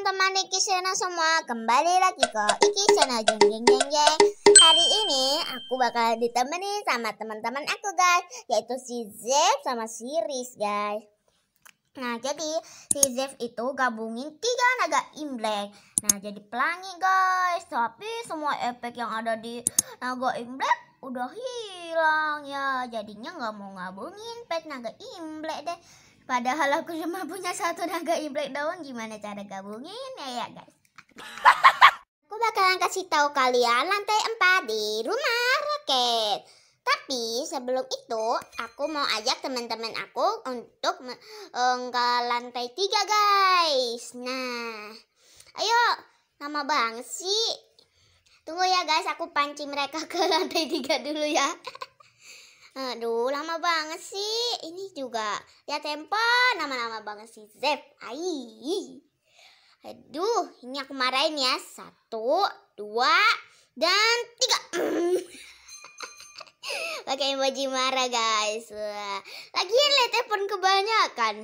teman-teman Iki Channel semua Kembali lagi ke Iki Channel jeng jeng jeng jeng Hari ini aku bakal ditemenin sama teman-teman aku guys Yaitu si Zef sama si Riz guys Nah jadi si Zef itu gabungin tiga naga Imlek Nah jadi pelangi guys Tapi semua efek yang ada di naga Imlek udah hilang ya Jadinya nggak mau ngabungin pet naga Imlek deh Padahal aku cuma punya satu naga black daun, gimana cara gabungin ya ya guys? aku bakalan kasih tahu kalian lantai 4 di rumah raket. Tapi sebelum itu, aku mau ajak teman-teman aku untuk eh, ke lantai 3 guys. Nah, ayo, nama bangsi, sih. Tunggu ya guys, aku pancing mereka ke lantai 3 dulu ya. Aduh, lama banget sih. Ini juga ya tempo nama-nama banget sih Zep. Ai. Aduh, ini aku marahin ya. Satu, dua, dan tiga. Pakai emoji marah guys. Lagian lihat telepon kebanyakan.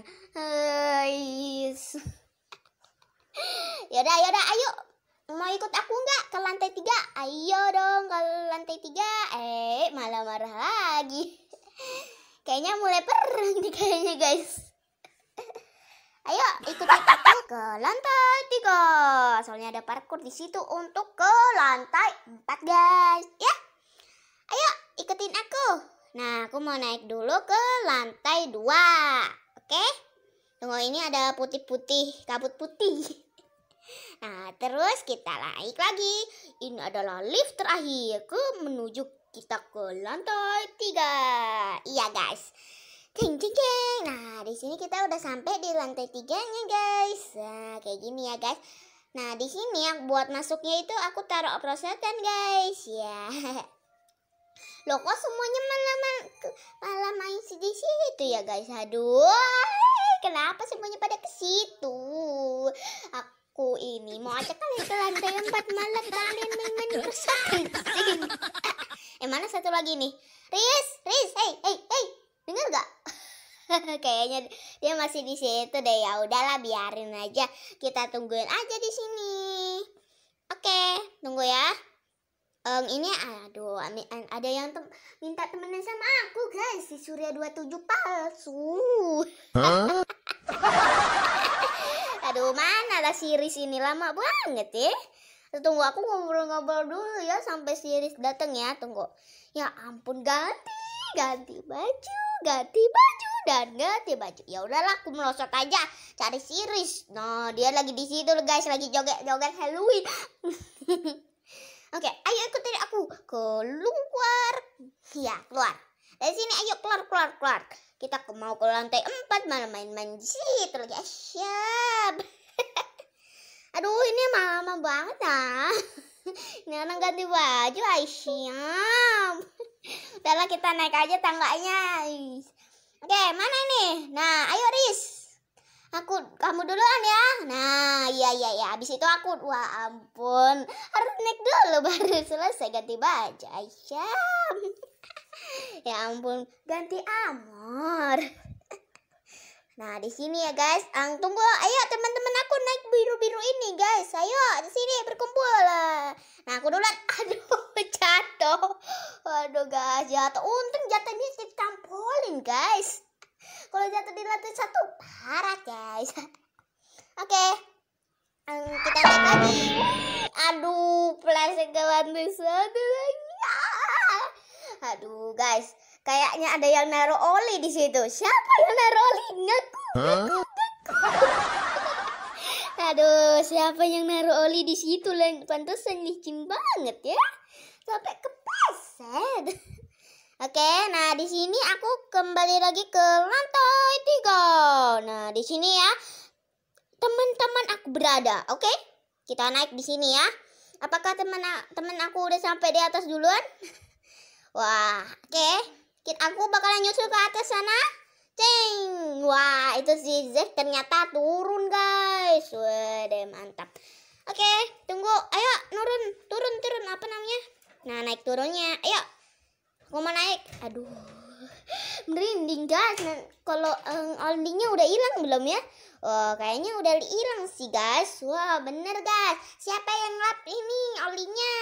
Yaudah, yaudah, ayo Mau ikut aku nggak ke lantai tiga? Ayo dong ke lantai tiga. Eh, malah marah lagi. kayaknya mulai perang nih kayaknya guys. Ayo ikut aku ke lantai tiga. Soalnya ada parkur di situ untuk ke lantai empat guys. Ya, ayo ikutin aku. Nah, aku mau naik dulu ke lantai dua. Oke? Tunggu ini ada putih-putih, kabut putih. Nah, terus kita naik lagi. Ini adalah lift terakhir ke menuju kita ke lantai tiga. Iya, guys. Ting ting ting. Nah, di sini kita udah sampai di lantai tiganya, guys. Nah, kayak gini ya, guys. Nah, di sini yang buat masuknya itu aku taruh prosetan, guys. Ya. Loh, kok semuanya malah main, malah main di situ ya, guys? Aduh. Kenapa semuanya pada ke situ? mau aja kalian ke lantai empat malam kalian main-main di eh mana satu lagi nih Riz Riz hey hey hey dengar gak kayaknya dia masih di situ deh ya udahlah biarin aja kita tungguin aja di sini oke tunggu ya um, ini aduh ada yang tem minta temenan sama aku guys si Surya 27 palsu huh? Aduh, mana lah series ini lama banget ya. Tunggu aku ngobrol-ngobrol dulu ya sampai series dateng ya. Tunggu. Ya ampun ganti, ganti baju, ganti baju dan ganti baju. Ya udahlah, aku melosot aja cari series. Nah, dia lagi di situ guys, lagi joget-joget Halloween. Oke, ayo ikutin aku keluar. Ya, keluar. Dari sini ayo keluar, keluar, keluar. Kita mau ke lantai 4 malah main-main di situ lagi eh, Aduh ini lama banget ah. Ini anak ganti baju Aisyah. Udahlah kita naik aja tangganya. Oke mana ini? Nah ayo Riz aku kamu duluan ya nah iya iya iya abis itu aku wah ampun harus naik dulu baru selesai ganti baju Aisyah ya ampun, ganti Amor. Nah, di sini ya guys. Ang tunggu, ayo teman-teman aku naik biru-biru ini, guys. Ayo, di sini berkumpul. Nah, aku duluan. Aduh, jatuh. Aduh, guys, jatuh. Untung jatuhnya di tampolin guys. Kalau jatuh di lantai satu, parah, guys. Oke. Okay. kita naik lagi. Aduh, plastik ke lantai satu lagi. Aduh guys, kayaknya ada yang naruh oli di situ. Siapa yang naruh oli? Ngaku, Huh? Aduh, siapa yang naruh oli di situ? Pantesan licin banget ya. Sampai kepeset. Oke, nah di sini aku kembali lagi ke lantai tiga. Nah, di sini ya teman-teman aku berada. Oke? Kita naik di sini ya. Apakah teman teman aku udah sampai di atas duluan? Wah, oke. Okay. Aku bakalan nyusul ke atas sana. Ceng. Wah, itu si Zef ternyata turun, guys. Wede, mantap. Oke, okay, tunggu. Ayo, turun, Turun, turun. Apa namanya? Nah, naik turunnya. Ayo. Aku mau naik. Aduh. Merinding, guys. Nah, kalau um, eh, nya udah hilang belum ya? Oh, kayaknya udah hilang sih, guys. Wah, bener, guys. Siapa yang lap ini olinya?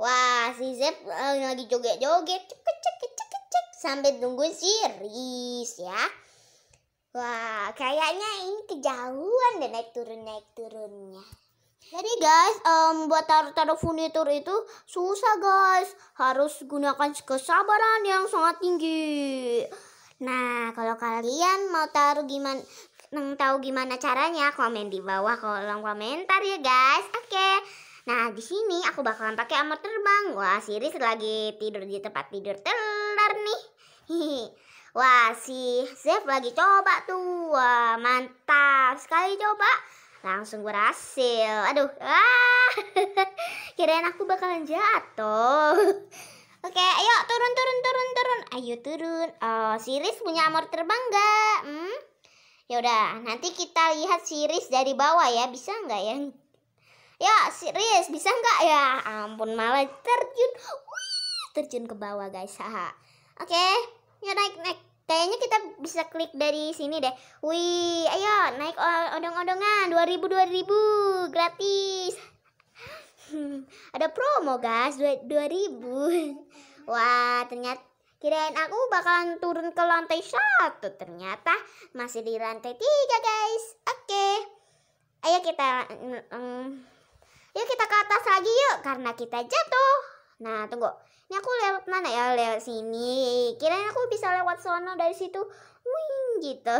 Wah, si Zep eh, lagi joget-joget, cek cek cek cek cek sambil nungguin si Riz ya. Wah, kayaknya ini kejauhan deh naik turun naik turunnya. Jadi guys, um, buat taruh-taruh furnitur itu susah guys. Harus gunakan kesabaran yang sangat tinggi. Nah, kalau kalian mau taruh gimana tahu gimana caranya, komen di bawah kolom komentar ya guys. Oke. Okay. Nah, di sini aku bakalan pakai armor terbang. Wah, Siris lagi tidur di tempat tidur telar nih. Wah, si Zef lagi coba tuh. Wah, mantap sekali coba. Langsung berhasil. Aduh, ah. Kirain aku bakalan jatuh. Oke, ayo turun turun turun turun. Ayo turun. Oh, Siris punya armor terbang nggak? Hmm? Ya udah, nanti kita lihat Siris dari bawah ya. Bisa nggak ya? ya serius bisa nggak ya ampun malah terjun wih terjun ke bawah guys haha oke okay. ya naik naik kayaknya kita bisa klik dari sini deh wih ayo naik odong-odongan 2000 2000 gratis ada promo guys 2000 wah ternyata Kirain aku bakalan turun ke lantai satu, ternyata masih di lantai tiga guys. Oke, okay. ayo kita mm. mm. Yuk kita ke atas lagi yuk karena kita jatuh. Nah, tunggu. Ini aku lewat mana ya? Lewat sini. Kirain aku bisa lewat sono dari situ. Wing gitu.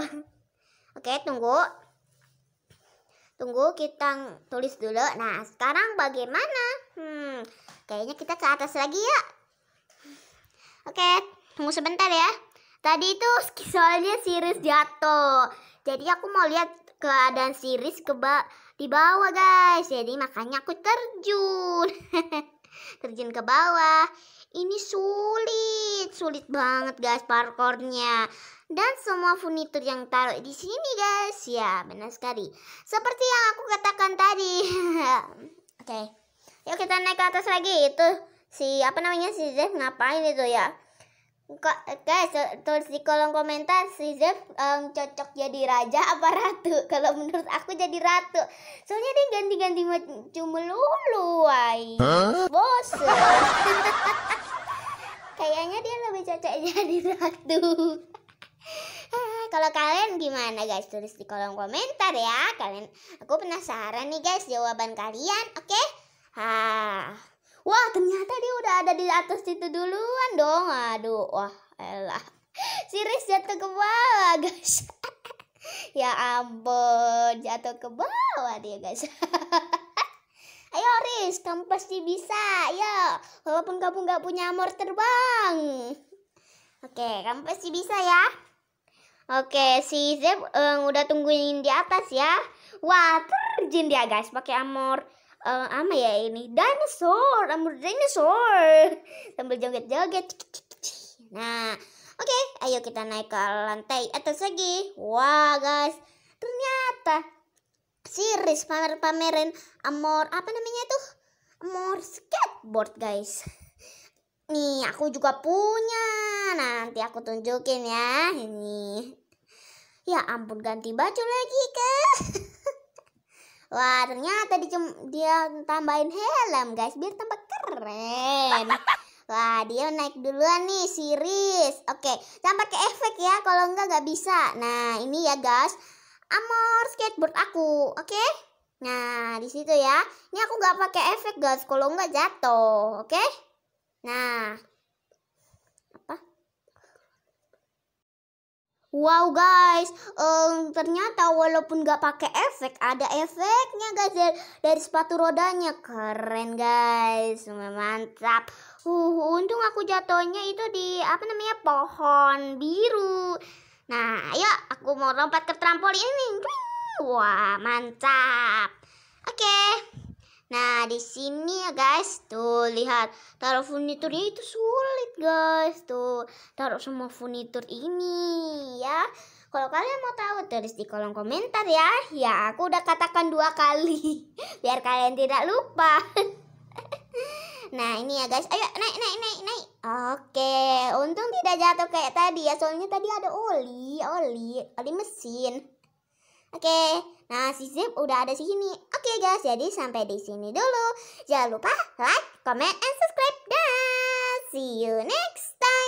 Oke, tunggu. Tunggu kita tulis dulu. Nah, sekarang bagaimana? Hmm, kayaknya kita ke atas lagi ya. Oke, tunggu sebentar ya. Tadi itu soalnya Sirius jatuh. Jadi aku mau lihat keadaan siris Riz ke ba di bawah guys jadi makanya aku terjun terjun ke bawah ini sulit sulit banget guys parkornya dan semua furnitur yang taruh di sini guys ya benar sekali seperti yang aku katakan tadi oke okay. yuk kita naik ke atas lagi itu si apa namanya si Jeff ngapain itu ya guys tulis di kolom komentar si Zef um, cocok jadi raja apa ratu kalau menurut aku jadi ratu soalnya dia ganti-ganti cuma lulu wai huh? bos kayaknya dia lebih cocok jadi ratu kalau kalian gimana guys tulis di kolom komentar ya kalian aku penasaran nih guys jawaban kalian oke okay? Ah. ha Wah ternyata dia udah ada di atas situ duluan dong. Aduh, wah elah. si Riz jatuh ke bawah guys. ya ampun, jatuh ke bawah dia guys. Ayo Riz, kamu pasti bisa. Ya, walaupun kamu nggak punya amor terbang. Oke, kamu pasti bisa ya. Oke, si Zeb um, udah tungguin di atas ya. Wah, terjun dia guys pakai amor uh, apa ya ini dinosaur rambut dinosaur sambil joget-joget nah oke okay, ayo kita naik ke lantai atas lagi wah guys ternyata series pamer-pamerin amor apa namanya tuh amor skateboard guys nih aku juga punya nanti aku tunjukin ya ini ya ampun ganti baju lagi ke Wah, ternyata dia tambahin helm, guys, biar tambah keren. Wah, dia naik duluan nih, Siris. Oke, jangan pakai efek ya, kalau enggak nggak bisa. Nah, ini ya, guys. Amor skateboard aku, oke? Nah, di situ ya. Ini aku nggak pakai efek, guys, kalau enggak jatuh, oke? Nah, Wow guys, um, ternyata walaupun gak pakai efek, ada efeknya guys dari, dari sepatu rodanya. Keren guys, mantap. Uh, untung aku jatuhnya itu di apa namanya pohon biru. Nah, ayo aku mau lompat ke trampolin ini. Wah, mantap. Oke. Okay. Nah, di sini ya guys, tuh lihat taruh furniturnya itu sulit guys, tuh taruh semua furnitur ini ya. Kalau kalian mau tahu tulis di kolom komentar ya. Ya, aku udah katakan dua kali biar kalian tidak lupa. Nah ini ya guys, ayo naik naik naik naik. Oke, untung tidak jatuh kayak tadi ya, soalnya tadi ada oli, oli, oli mesin. Oke, Nah, si Zip udah ada di sini. Oke okay guys, jadi sampai di sini dulu. Jangan lupa like, comment, and subscribe. Dan see you next time.